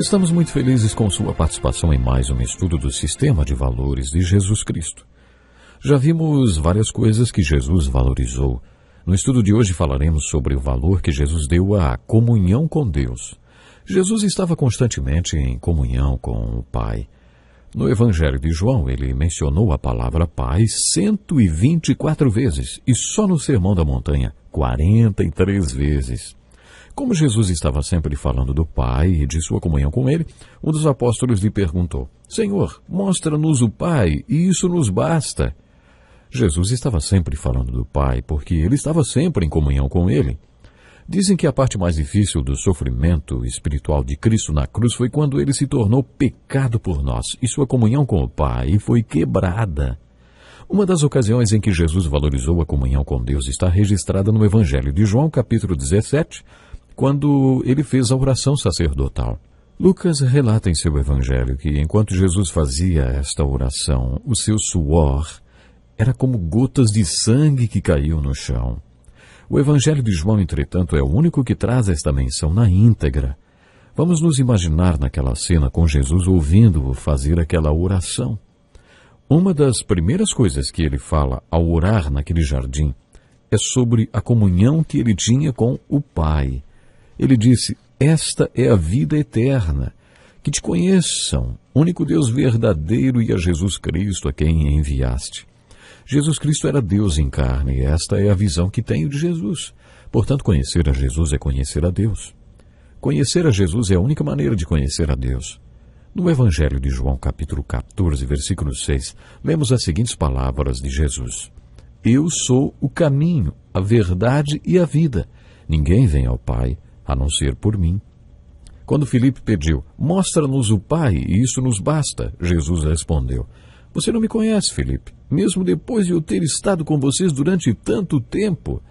Estamos muito felizes com sua participação em mais um estudo do sistema de valores de Jesus Cristo. Já vimos várias coisas que Jesus valorizou. No estudo de hoje falaremos sobre o valor que Jesus deu à comunhão com Deus. Jesus estava constantemente em comunhão com o Pai. No Evangelho de João, ele mencionou a palavra Pai 124 vezes e só no Sermão da Montanha 43 vezes. Como Jesus estava sempre falando do Pai e de sua comunhão com ele, um dos apóstolos lhe perguntou: Senhor, mostra-nos o Pai e isso nos basta. Jesus estava sempre falando do Pai porque ele estava sempre em comunhão com ele. Dizem que a parte mais difícil do sofrimento espiritual de Cristo na cruz foi quando ele se tornou pecado por nós e sua comunhão com o Pai foi quebrada. Uma das ocasiões em que Jesus valorizou a comunhão com Deus está registrada no Evangelho de João, capítulo 17, quando ele fez a oração sacerdotal. Lucas relata em seu evangelho que, enquanto Jesus fazia esta oração, o seu suor era como gotas de sangue que caíam no chão. O evangelho de João, entretanto, é o único que traz esta menção na íntegra. Vamos nos imaginar naquela cena com Jesus ouvindo-o fazer aquela oração. Uma das primeiras coisas que ele fala ao orar naquele jardim é sobre a comunhão que ele tinha com o Pai. Ele disse: Esta é a vida eterna, que te conheçam, único Deus verdadeiro e a Jesus Cristo a quem enviaste. Jesus Cristo era Deus em carne, e esta é a visão que tenho de Jesus. Portanto, conhecer a Jesus é conhecer a Deus. Conhecer a Jesus é a única maneira de conhecer a Deus. No Evangelho de João, capítulo 14, versículo 6, lemos as seguintes palavras de Jesus: Eu sou o caminho, a verdade e a vida. Ninguém vem ao Pai a não ser por mim. Quando Filipe pediu, mostra-nos o Pai e isso nos basta, Jesus respondeu, você não me conhece, Filipe, mesmo depois de eu ter estado com vocês durante tanto tempo.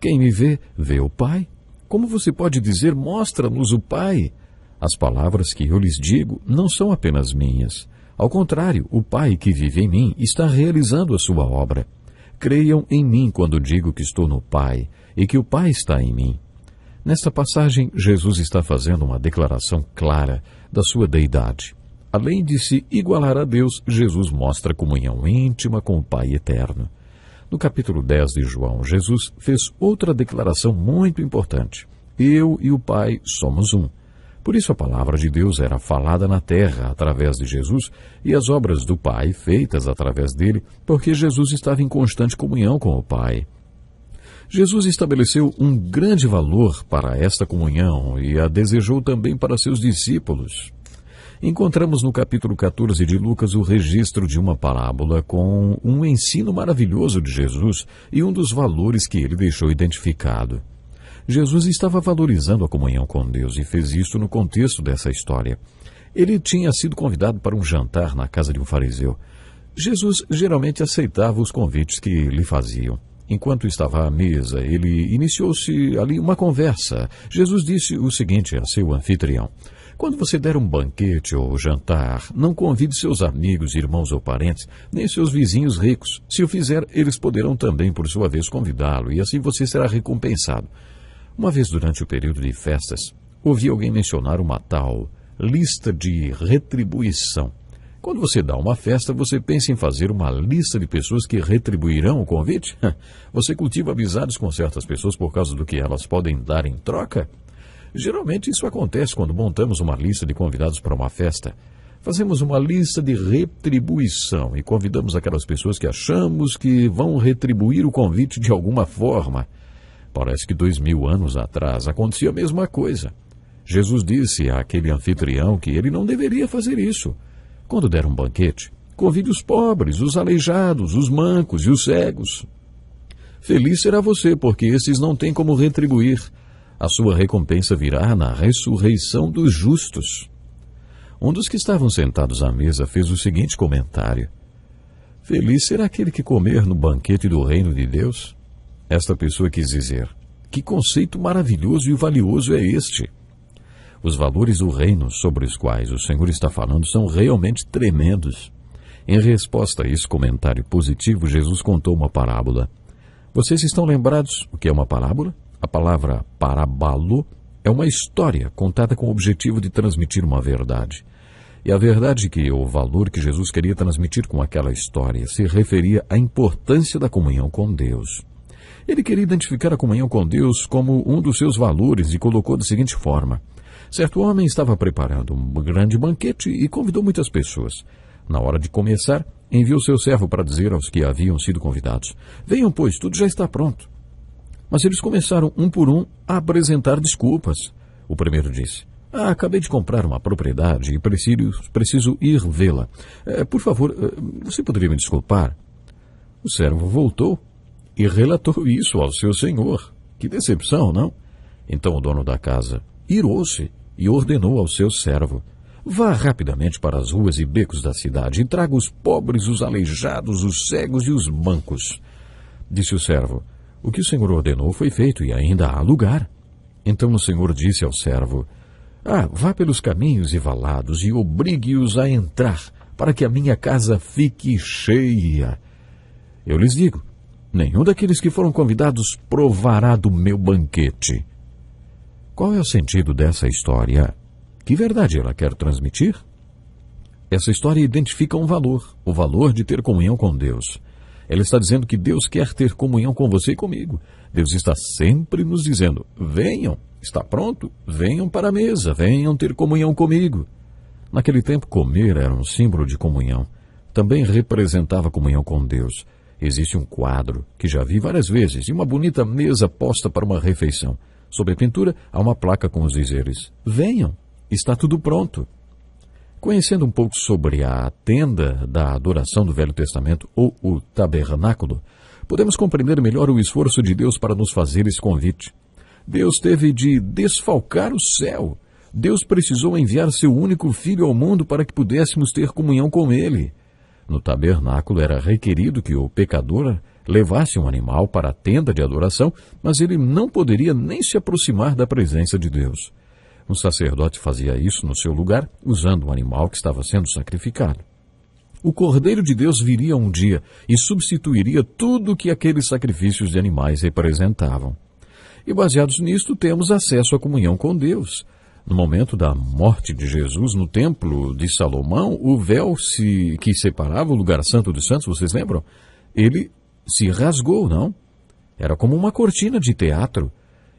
Quem me vê, vê o Pai. Como você pode dizer, mostra-nos o Pai? As palavras que eu lhes digo não são apenas minhas. Ao contrário, o Pai que vive em mim está realizando a sua obra. Creiam em mim quando digo que estou no Pai e que o Pai está em mim. Nesta passagem, Jesus está fazendo uma declaração clara da sua deidade. Além de se igualar a Deus, Jesus mostra comunhão íntima com o Pai eterno. No capítulo 10 de João, Jesus fez outra declaração muito importante: Eu e o Pai somos um. Por isso, a palavra de Deus era falada na terra através de Jesus e as obras do Pai feitas através dele, porque Jesus estava em constante comunhão com o Pai. Jesus estabeleceu um grande valor para esta comunhão e a desejou também para seus discípulos. Encontramos no capítulo 14 de Lucas o registro de uma parábola com um ensino maravilhoso de Jesus e um dos valores que ele deixou identificado. Jesus estava valorizando a comunhão com Deus e fez isso no contexto dessa história. Ele tinha sido convidado para um jantar na casa de um fariseu. Jesus geralmente aceitava os convites que lhe faziam. Enquanto estava à mesa, ele iniciou-se ali uma conversa. Jesus disse o seguinte a seu anfitrião: Quando você der um banquete ou jantar, não convide seus amigos, irmãos ou parentes, nem seus vizinhos ricos. Se o fizer, eles poderão também, por sua vez, convidá-lo, e assim você será recompensado. Uma vez durante o período de festas, ouvi alguém mencionar uma tal lista de retribuição. Quando você dá uma festa, você pensa em fazer uma lista de pessoas que retribuirão o convite? Você cultiva amizades com certas pessoas por causa do que elas podem dar em troca? Geralmente isso acontece quando montamos uma lista de convidados para uma festa. Fazemos uma lista de retribuição e convidamos aquelas pessoas que achamos que vão retribuir o convite de alguma forma. Parece que dois mil anos atrás acontecia a mesma coisa. Jesus disse àquele anfitrião que ele não deveria fazer isso quando der um banquete, convide os pobres, os aleijados, os mancos e os cegos. Feliz será você, porque esses não têm como retribuir. A sua recompensa virá na ressurreição dos justos. Um dos que estavam sentados à mesa fez o seguinte comentário: Feliz será aquele que comer no banquete do reino de Deus? Esta pessoa quis dizer: Que conceito maravilhoso e valioso é este! Os valores do reino sobre os quais o Senhor está falando são realmente tremendos. Em resposta a esse comentário positivo, Jesus contou uma parábola. Vocês estão lembrados o que é uma parábola? A palavra parabalo é uma história contada com o objetivo de transmitir uma verdade. E a verdade que o valor que Jesus queria transmitir com aquela história se referia à importância da comunhão com Deus. Ele queria identificar a comunhão com Deus como um dos seus valores e colocou da seguinte forma: Certo homem estava preparando um grande banquete e convidou muitas pessoas. Na hora de começar, enviou seu servo para dizer aos que haviam sido convidados: Venham, pois, tudo já está pronto. Mas eles começaram, um por um, a apresentar desculpas. O primeiro disse: ah, acabei de comprar uma propriedade e preciso, preciso ir vê-la. É, por favor, eh, você poderia me desculpar? O servo voltou e relatou isso ao seu senhor. Que decepção, não? Então o dono da casa irou-se e ordenou ao seu servo: Vá rapidamente para as ruas e becos da cidade e traga os pobres, os aleijados, os cegos e os mancos. Disse o servo: O que o senhor ordenou foi feito e ainda há lugar. Então o senhor disse ao servo: Ah, vá pelos caminhos e valados e obrigue-os a entrar, para que a minha casa fique cheia. Eu lhes digo: nenhum daqueles que foram convidados provará do meu banquete. Qual é o sentido dessa história? Que verdade ela quer transmitir? Essa história identifica um valor, o valor de ter comunhão com Deus. Ela está dizendo que Deus quer ter comunhão com você e comigo. Deus está sempre nos dizendo: venham, está pronto? Venham para a mesa, venham ter comunhão comigo. Naquele tempo, comer era um símbolo de comunhão. Também representava comunhão com Deus. Existe um quadro que já vi várias vezes e uma bonita mesa posta para uma refeição. Sobre a pintura há uma placa com os dizeres: Venham, está tudo pronto. Conhecendo um pouco sobre a tenda da adoração do Velho Testamento ou o tabernáculo, podemos compreender melhor o esforço de Deus para nos fazer esse convite. Deus teve de desfalcar o céu. Deus precisou enviar seu único filho ao mundo para que pudéssemos ter comunhão com ele. No tabernáculo era requerido que o pecador levasse um animal para a tenda de adoração, mas ele não poderia nem se aproximar da presença de Deus. Um sacerdote fazia isso no seu lugar, usando um animal que estava sendo sacrificado. O Cordeiro de Deus viria um dia e substituiria tudo o que aqueles sacrifícios de animais representavam. E baseados nisto, temos acesso à comunhão com Deus. No momento da morte de Jesus no templo de Salomão, o véu se, que separava o lugar santo dos santos, vocês lembram? Ele se rasgou, não? Era como uma cortina de teatro.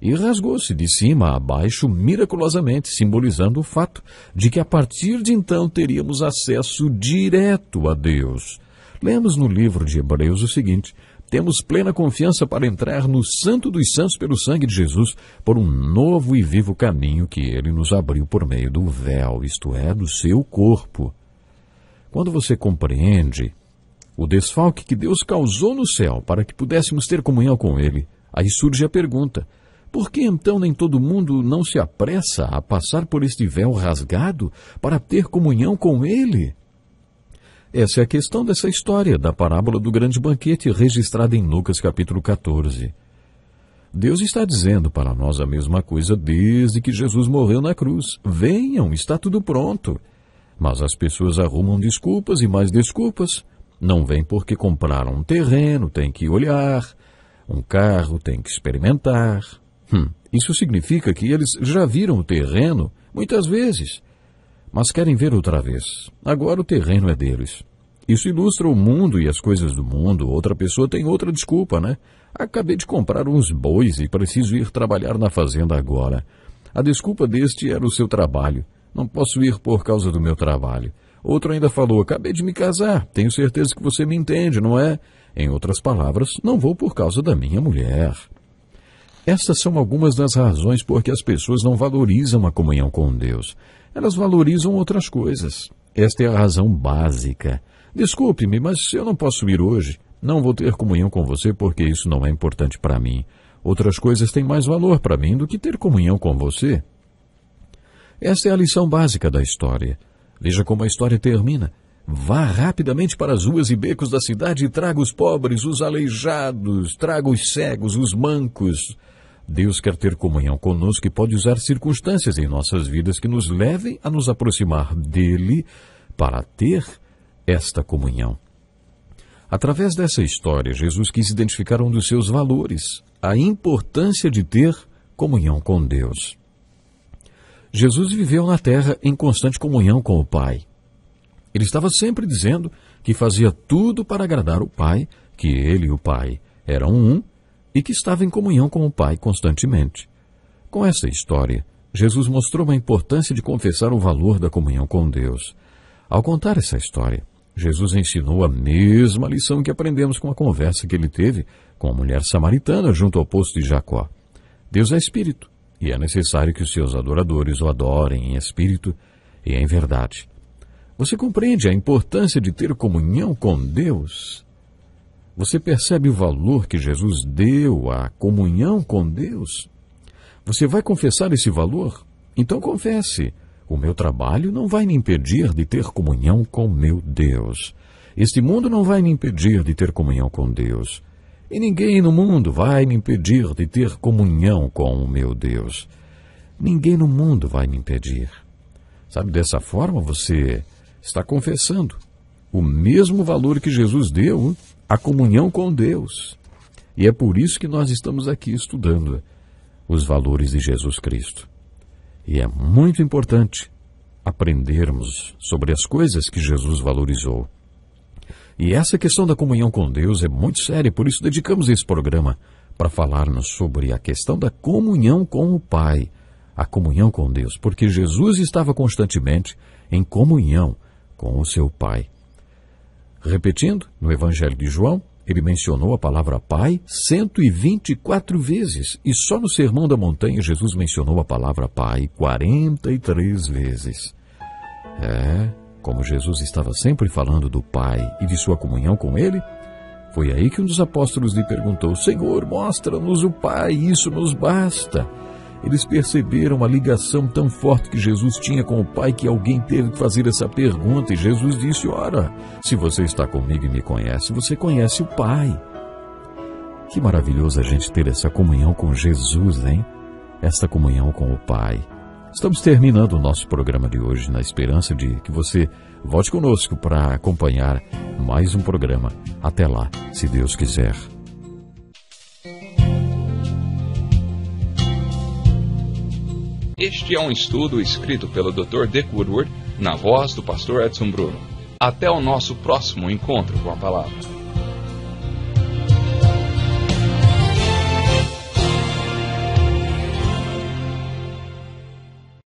E rasgou-se de cima a baixo miraculosamente, simbolizando o fato de que a partir de então teríamos acesso direto a Deus. Lemos no livro de Hebreus o seguinte: temos plena confiança para entrar no Santo dos Santos pelo sangue de Jesus, por um novo e vivo caminho que ele nos abriu por meio do véu, isto é, do seu corpo. Quando você compreende o desfalque que Deus causou no céu para que pudéssemos ter comunhão com Ele, aí surge a pergunta: por que então nem todo mundo não se apressa a passar por este véu rasgado para ter comunhão com Ele? Essa é a questão dessa história da parábola do grande banquete registrada em Lucas capítulo 14. Deus está dizendo para nós a mesma coisa desde que Jesus morreu na cruz. Venham, está tudo pronto. Mas as pessoas arrumam desculpas e mais desculpas não vem porque compraram um terreno, tem que olhar, um carro, tem que experimentar. Hum, isso significa que eles já viram o terreno muitas vezes, mas querem ver outra vez. Agora o terreno é deles. Isso ilustra o mundo e as coisas do mundo. Outra pessoa tem outra desculpa, né? Acabei de comprar uns bois e preciso ir trabalhar na fazenda agora. A desculpa deste era o seu trabalho. Não posso ir por causa do meu trabalho. Outro ainda falou: Acabei de me casar, tenho certeza que você me entende, não é? Em outras palavras, não vou por causa da minha mulher. Essas são algumas das razões por que as pessoas não valorizam a comunhão com Deus. Elas valorizam outras coisas. Esta é a razão básica. Desculpe-me, mas eu não posso ir hoje. Não vou ter comunhão com você porque isso não é importante para mim. Outras coisas têm mais valor para mim do que ter comunhão com você. Esta é a lição básica da história. Veja como a história termina. Vá rapidamente para as ruas e becos da cidade e traga os pobres, os aleijados, traga os cegos, os mancos. Deus quer ter comunhão conosco e pode usar circunstâncias em nossas vidas que nos levem a nos aproximar dele para ter esta comunhão. Através dessa história, Jesus quis identificar um dos seus valores, a importância de ter comunhão com Deus. Jesus viveu na terra em constante comunhão com o Pai. Ele estava sempre dizendo que fazia tudo para agradar o Pai, que ele e o Pai eram um e que estava em comunhão com o Pai constantemente. Com essa história, Jesus mostrou a importância de confessar o valor da comunhão com Deus. Ao contar essa história, Jesus ensinou a mesma lição que aprendemos com a conversa que ele teve com a mulher samaritana junto ao poço de Jacó. Deus é espírito e é necessário que os seus adoradores o adorem em espírito e em verdade. Você compreende a importância de ter comunhão com Deus? Você percebe o valor que Jesus deu à comunhão com Deus? Você vai confessar esse valor? Então confesse. O meu trabalho não vai me impedir de ter comunhão com meu Deus. Este mundo não vai me impedir de ter comunhão com Deus. E ninguém no mundo vai me impedir de ter comunhão com o meu Deus. Ninguém no mundo vai me impedir. Sabe, dessa forma você está confessando o mesmo valor que Jesus deu à comunhão com Deus. E é por isso que nós estamos aqui estudando os valores de Jesus Cristo. E é muito importante aprendermos sobre as coisas que Jesus valorizou. E essa questão da comunhão com Deus é muito séria, por isso dedicamos esse programa para falarmos sobre a questão da comunhão com o Pai, a comunhão com Deus, porque Jesus estava constantemente em comunhão com o seu Pai. Repetindo, no Evangelho de João, ele mencionou a palavra Pai 124 vezes, e só no Sermão da Montanha Jesus mencionou a palavra Pai 43 vezes. É, como Jesus estava sempre falando do Pai e de sua comunhão com Ele, foi aí que um dos apóstolos lhe perguntou: Senhor, mostra-nos o Pai, isso nos basta. Eles perceberam a ligação tão forte que Jesus tinha com o Pai que alguém teve que fazer essa pergunta e Jesus disse: Ora, se você está comigo e me conhece, você conhece o Pai. Que maravilhoso a gente ter essa comunhão com Jesus, hein? Esta comunhão com o Pai. Estamos terminando o nosso programa de hoje na esperança de que você volte conosco para acompanhar mais um programa. Até lá, se Deus quiser. Este é um estudo escrito pelo Dr. Dick Woodward na voz do pastor Edson Bruno. Até o nosso próximo encontro com a palavra.